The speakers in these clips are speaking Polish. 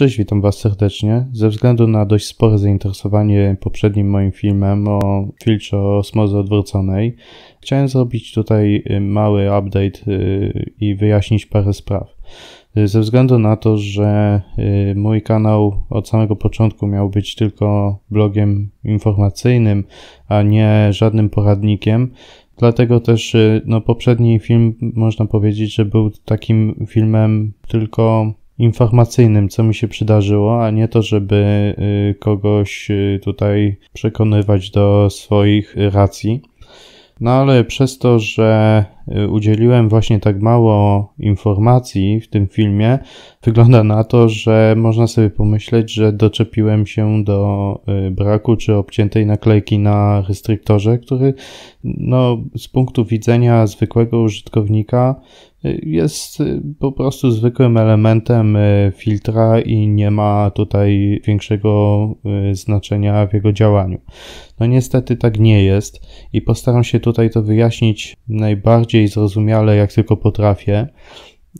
Cześć, witam Was serdecznie. Ze względu na dość spore zainteresowanie poprzednim moim filmem o filtrze osmozy odwróconej, chciałem zrobić tutaj y, mały update y, i wyjaśnić parę spraw. Y, ze względu na to, że mój kanał od samego początku miał być tylko blogiem informacyjnym, a nie żadnym poradnikiem, Dlatego też no, poprzedni film, można powiedzieć, że był takim filmem tylko informacyjnym, co mi się przydarzyło, a nie to, żeby y, kogoś y, tutaj przekonywać do swoich racji. No ale przez to, że Y, udzieliłem właśnie tak mało informacji w tym filmie, wygląda na to, że można sobie pomyśleć, że doczepiłem się do y, braku czy obciętej naklejki na restryktorze, który no, z punktu widzenia zwykłego użytkownika y, jest po prostu zwykłym elementem filtra i nie ma tutaj większego znaczenia w jego działaniu. No niestety tak nie jest i postaram się tutaj to wyjaśnić najbardziej i zrozumiale, jak tylko potrafię.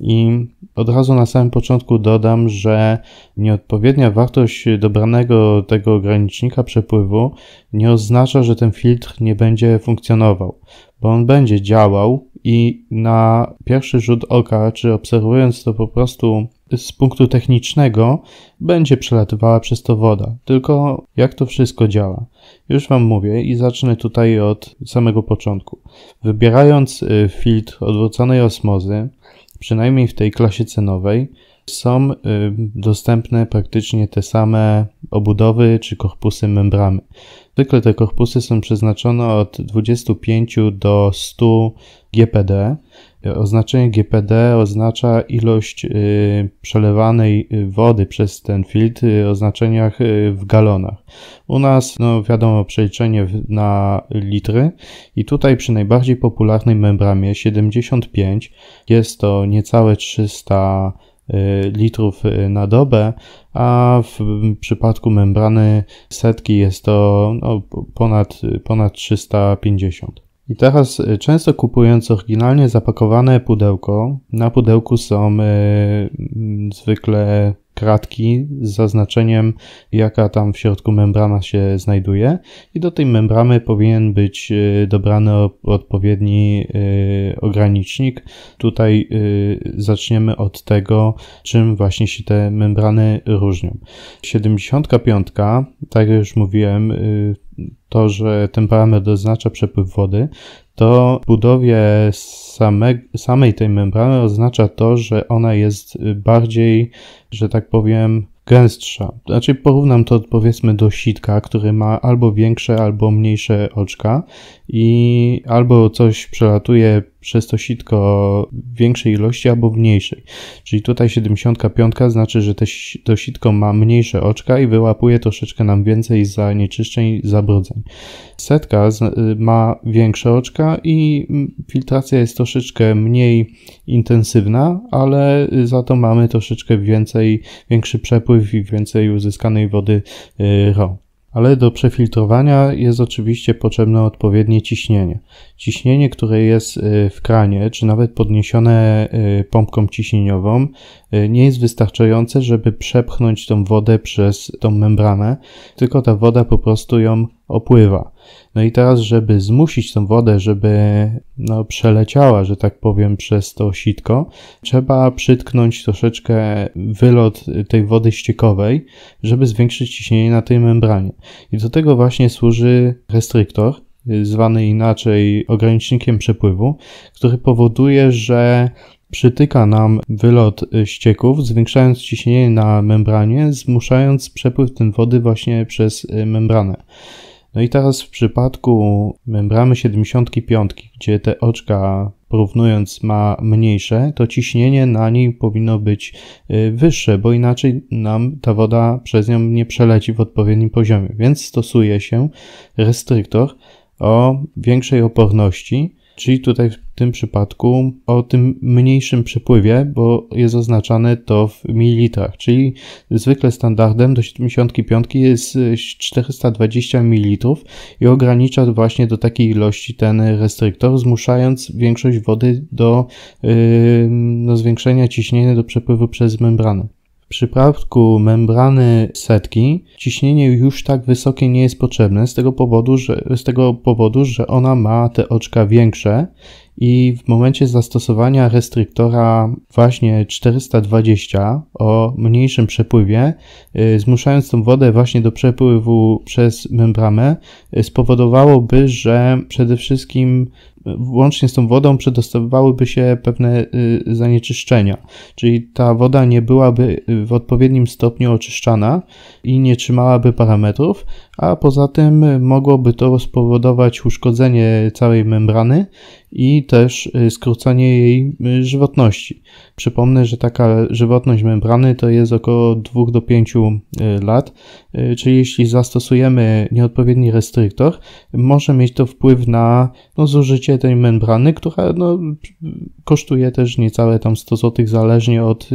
I od razu na samym początku dodam, że nieodpowiednia wartość dobranego tego ogranicznika przepływu nie oznacza, że ten filtr nie będzie funkcjonował, bo on będzie działał i na pierwszy rzut oka, czy obserwując to po prostu z punktu technicznego będzie przelatywała przez to woda. Tylko jak to wszystko działa? Już Wam mówię i zacznę tutaj od samego początku. Wybierając y, filtr odwróconej osmozy, przynajmniej w tej klasie cenowej, są y, dostępne praktycznie te same obudowy czy korpusy membramy. Zwykle te korpusy są przeznaczone od 25 do 100 GPD. Oznaczenie GPD oznacza ilość y, przelewanej y, wody przez ten filtr y, oznaczeniach w galonach. U nas, no wiadomo, przeliczenie na litry i tutaj przy najbardziej popularnej membramie 75 jest to niecałe 300 Y, litrów y, na dobę, a w przypadku membrany setki jest to no, ponad, ponad 350. I teraz y, często kupując oryginalnie zapakowane pudełko, na pudełku są zwykle kratki z zaznaczeniem, jaka tam w środku membrana się znajduje i do tej membrany powinien być e, dobrany odpowiedni e, ogranicznik. Tutaj e, zaczniemy od tego, czym właśnie się te membrany różnią. 75, tak jak już mówiłem, to, że ten parametr oznacza przepływ wody, to budowie same, samej tej membrany oznacza to, że ona jest bardziej, że tak powiem, gęstsza. Znaczy porównam to powiedzmy do sitka, który ma albo większe, albo mniejsze oczka i albo coś przelatuje przez to sitko większej ilości albo w mniejszej. Czyli tutaj 75 znaczy, że te, to sitko ma mniejsze oczka i wyłapuje troszeczkę nam więcej zanieczyszczeń, zabrudzeń. Setka y, ma większe oczka i mm, filtracja jest troszeczkę mniej intensywna, ale y, za to mamy troszeczkę więcej, większy przepływ i więcej uzyskanej wody y, RO ale do przefiltrowania jest oczywiście potrzebne odpowiednie ciśnienie. Ciśnienie, które jest y, w kranie, czy nawet podniesione y, pompką ciśnieniową, nie jest wystarczające, żeby przepchnąć tą wodę przez tą membranę, tylko ta woda po prostu ją opływa. No i teraz, żeby zmusić tą wodę, żeby no, przeleciała, że tak powiem, przez to sitko, trzeba przytknąć troszeczkę wylot tej wody ściekowej, żeby zwiększyć ciśnienie na tej membranie. I do tego właśnie służy restryktor, zwany inaczej ogranicznikiem przepływu, który powoduje, że przytyka nam wylot y, ścieków, zwiększając ciśnienie na membranie, zmuszając przepływ ten wody właśnie przez y, membranę. No i teraz w przypadku membramy 75, gdzie te oczka porównując ma mniejsze, to ciśnienie na niej powinno być y, wyższe, bo inaczej nam ta woda przez nią nie przeleci w odpowiednim poziomie. Więc stosuje się restryktor o większej oporności, czyli tutaj w tym przypadku o tym mniejszym przepływie, bo jest oznaczane to w mililitrach, czyli zwykle standardem do 75 jest 420 e, ml i ogranicza właśnie do takiej ilości ten restryktor, zmuszając większość wody do, yy, e, do no, zwiększenia ciśnienia do przepływu przez membranę. Przy przypadku membrany setki ciśnienie już tak wysokie nie jest potrzebne z tego powodu, że, z tego powodu, że ona ma te oczka większe i w momencie zastosowania restryktora właśnie 420 o mniejszym przepływie, y, zmuszając tą wodę właśnie do przepływu przez membranę, y, spowodowałoby, że przede wszystkim y, łącznie z tą wodą przedostawałyby się pewne zanieczyszczenia, czyli ta woda nie byłaby w odpowiednim stopniu oczyszczana i nie trzymałaby parametrów, a poza tym mogłoby to spowodować uszkodzenie całej membrany i też y, skrócenie jej y, żywotności. Przypomnę, że taka żywotność membrany to jest około 2 do 5 y, lat, czyli jeśli zastosujemy nieodpowiedni restryktor, może mieć to wpływ na no, zużycie tej membrany, która no, kosztuje też niecałe tam 100 zł, zależnie od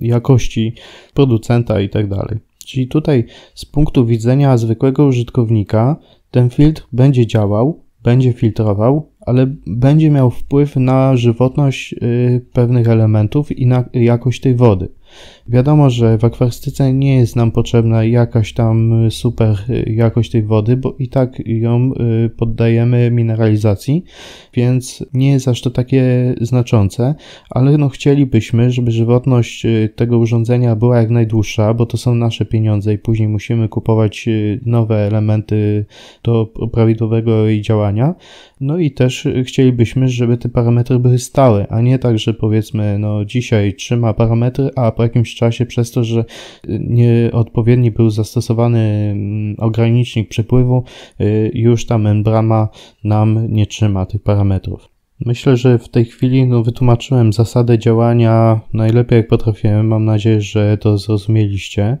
jakości producenta i tak dalej. Czyli tutaj z punktu widzenia zwykłego użytkownika ten filtr będzie działał, będzie filtrował, ale będzie miał wpływ na żywotność y, pewnych elementów i na jakość tej wody. Wiadomo, że w akwarystyce nie jest nam potrzebna jakaś tam super y, jakość tej wody, bo i tak ją y, poddajemy mineralizacji, więc nie jest aż to takie znaczące, ale no chcielibyśmy, żeby żywotność tego urządzenia była jak najdłuższa, bo to są nasze pieniądze i później musimy kupować nowe elementy do prawidłowego jej działania, no i też y, chcielibyśmy, żeby te parametry były stałe, a nie tak, że powiedzmy, no dzisiaj trzyma parametry, a po jakimś czasie przez to, że y, nieodpowiedni był zastosowany mm, ogranicznik przepływu, y, już ta membrana nam nie trzyma tych parametrów. Myślę, że w tej chwili no, wytłumaczyłem zasadę działania najlepiej jak potrafiłem. Mam nadzieję, że to zrozumieliście.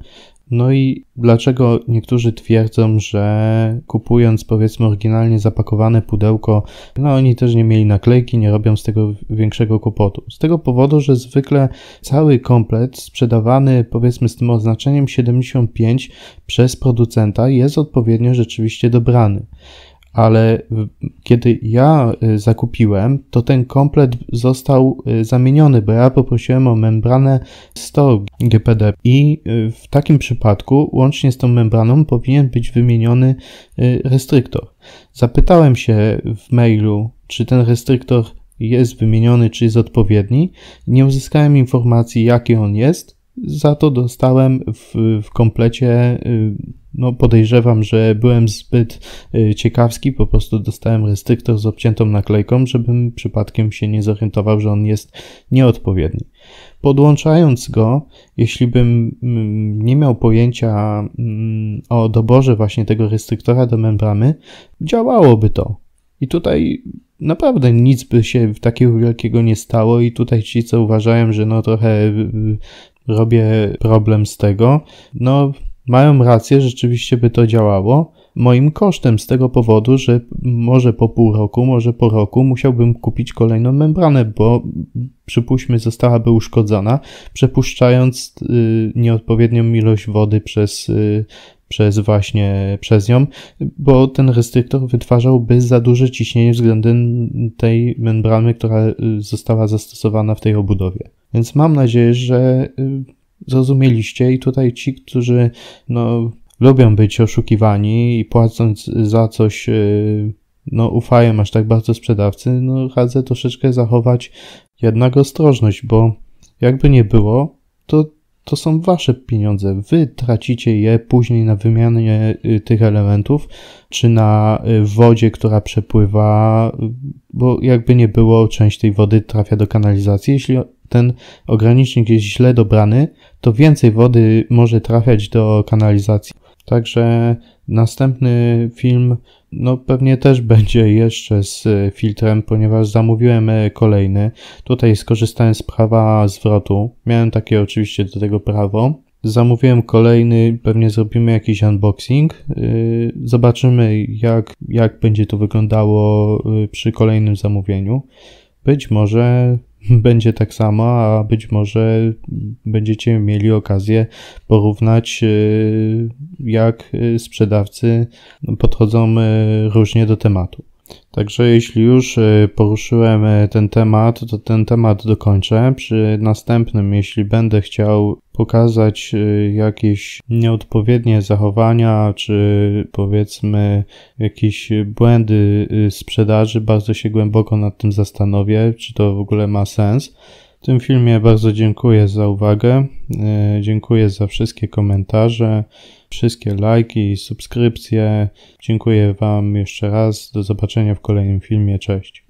No i dlaczego niektórzy twierdzą, że kupując powiedzmy oryginalnie zapakowane pudełko, no oni też nie mieli naklejki, nie robią z tego większego kłopotu. Z tego powodu, że zwykle cały komplet sprzedawany powiedzmy z tym oznaczeniem 75 przez producenta jest odpowiednio rzeczywiście dobrany ale y, kiedy ja y, zakupiłem, to ten komplet został y, zamieniony, bo ja poprosiłem o membranę 100 GPD i w takim przypadku łącznie z tą membraną powinien być wymieniony restryktor. Zapytałem się w mailu, czy ten restryktor jest wymieniony, czy jest odpowiedni. Nie uzyskałem informacji, jaki on jest, za to dostałem w, w komplecie no podejrzewam, że byłem zbyt y, ciekawski, po prostu dostałem restryktor z obciętą naklejką, żebym przypadkiem się nie zorientował, że on jest nieodpowiedni. Podłączając go, jeśli bym mm, nie miał pojęcia mm, o doborze właśnie tego restryktora do membrany, działałoby to. I tutaj naprawdę nic by się takiego wielkiego nie stało i tutaj ci, co uważają, że no trochę y, y, robię problem z tego, no mają rację, rzeczywiście by to działało. Moim kosztem z tego powodu, że może po pół roku, może po roku musiałbym kupić kolejną membranę, bo przypuśćmy zostałaby uszkodzona, przepuszczając y, nieodpowiednią ilość wody przez, y, przez właśnie przez nią, bo ten restryktor wytwarzałby za duże ciśnienie względem tej membrany, która y, została zastosowana w tej obudowie. Więc mam nadzieję, że y, Zrozumieliście i tutaj ci, którzy no, lubią być oszukiwani i płacąc za coś e, no, ufają aż tak bardzo sprzedawcy, no radzę troszeczkę zachować jednak ostrożność, bo jakby nie było, to, to są wasze pieniądze. Wy tracicie je później na wymianie e, tych elementów, czy na e, wodzie, która przepływa, bo jakby nie było, część tej wody trafia do kanalizacji. Jeśli ten ogranicznik jest źle dobrany, to więcej wody może trafiać do kanalizacji. Także następny film, no pewnie też będzie jeszcze z e, filtrem, ponieważ zamówiłem e, kolejny. Tutaj skorzystałem z prawa zwrotu. Miałem takie oczywiście do tego prawo. Zamówiłem kolejny, pewnie zrobimy jakiś unboxing. E, zobaczymy, jak, jak będzie to wyglądało przy kolejnym zamówieniu. Być może będzie tak samo, a być może będziecie mieli okazję porównać, e, jak e, sprzedawcy podchodzą e, różnie do tematu. Także jeśli już e, poruszyłem e, ten temat, to ten temat dokończę. Przy następnym, jeśli będę chciał pokazać e, jakieś nieodpowiednie zachowania, czy powiedzmy jakieś błędy sprzedaży, bardzo się głęboko nad tym zastanowię, czy to w ogóle ma sens. W tym filmie bardzo dziękuję za uwagę. Dziękuję za wszystkie komentarze wszystkie lajki i subskrypcje. Dziękuję Wam jeszcze raz. Do zobaczenia w kolejnym filmie. Cześć.